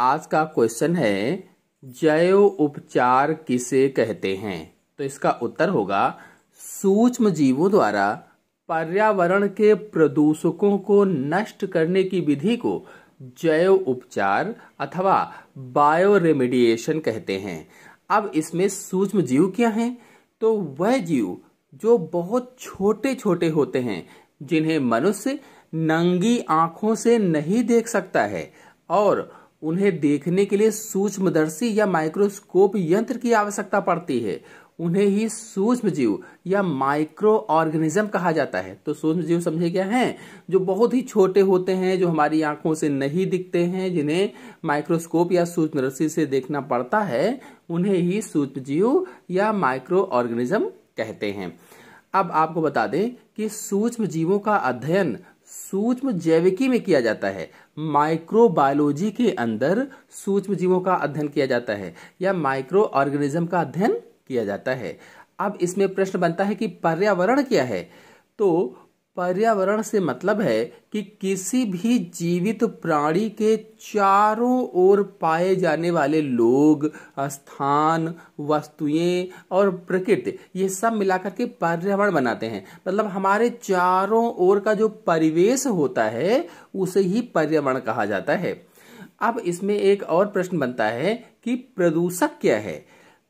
आज का क्वेश्चन है जैव उपचार किसे कहते हैं तो इसका उत्तर होगा सूक्ष्म जीवों द्वारा पर्यावरण के प्रदूषकों को नष्ट करने की विधि को जैव उपचार अथवा बायो रेमेडिएशन कहते हैं अब इसमें सूक्ष्म जीव क्या हैं तो वह जीव जो बहुत छोटे छोटे होते हैं जिन्हें मनुष्य नंगी आंखों से नहीं देख सकता है और उन्हें देखने के लिए सूक्ष्मदर्शी या माइक्रोस्कोप यंत्र की आवश्यकता पड़ती है उन्हें ही सूक्ष्म जीव या माइक्रो ऑर्गेनिज्म कहा जाता है तो सूक्ष्म जीव समझे क्या हैं जो बहुत ही छोटे होते हैं जो हमारी आंखों से नहीं दिखते हैं जिन्हें माइक्रोस्कोप या सूक्ष्म से देखना पड़ता है उन्हें ही सूक्ष्म जीव या माइक्रो ऑर्गेनिज्म कहते हैं अब आपको बता दें कि सूक्ष्म जीवों का अध्ययन सूक्ष्म जैविकी में किया जाता है माइक्रोबायोलॉजी के अंदर सूक्ष्म जीवों का अध्ययन किया जाता है या माइक्रो ऑर्गेनिज्म का अध्ययन किया जाता है अब इसमें प्रश्न बनता है कि पर्यावरण क्या है तो पर्यावरण से मतलब है कि किसी भी जीवित प्राणी के चारों ओर पाए जाने वाले लोग स्थान वस्तुएं और प्रकृति ये सब मिलाकर के पर्यावरण बनाते हैं मतलब हमारे चारों ओर का जो परिवेश होता है उसे ही पर्यावरण कहा जाता है अब इसमें एक और प्रश्न बनता है कि प्रदूषक क्या है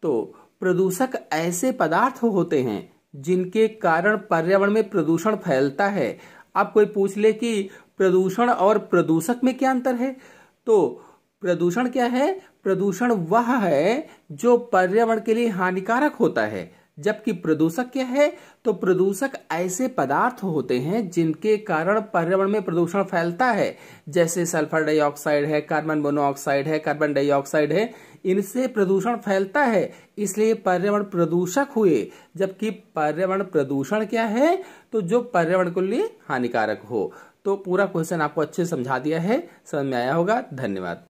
तो प्रदूषक ऐसे पदार्थ होते हैं जिनके कारण पर्यावरण में प्रदूषण फैलता है आप कोई पूछ ले कि प्रदूषण और प्रदूषक में क्या अंतर है तो प्रदूषण क्या है प्रदूषण वह है जो पर्यावरण के लिए हानिकारक होता है जबकि प्रदूषक क्या है तो प्रदूषक ऐसे पदार्थ होते हैं जिनके कारण पर्यावरण में प्रदूषण फैलता है जैसे सल्फर डाइऑक्साइड है कार्बन मोनोऑक्साइड है कार्बन डाइऑक्साइड है इनसे प्रदूषण फैलता है इसलिए पर्यावरण प्रदूषक हुए जबकि पर्यावरण प्रदूषण क्या है तो जो पर्यावरण के लिए हानिकारक हो तो पूरा क्वेश्चन आपको अच्छे समझा दिया है समझ में आया होगा धन्यवाद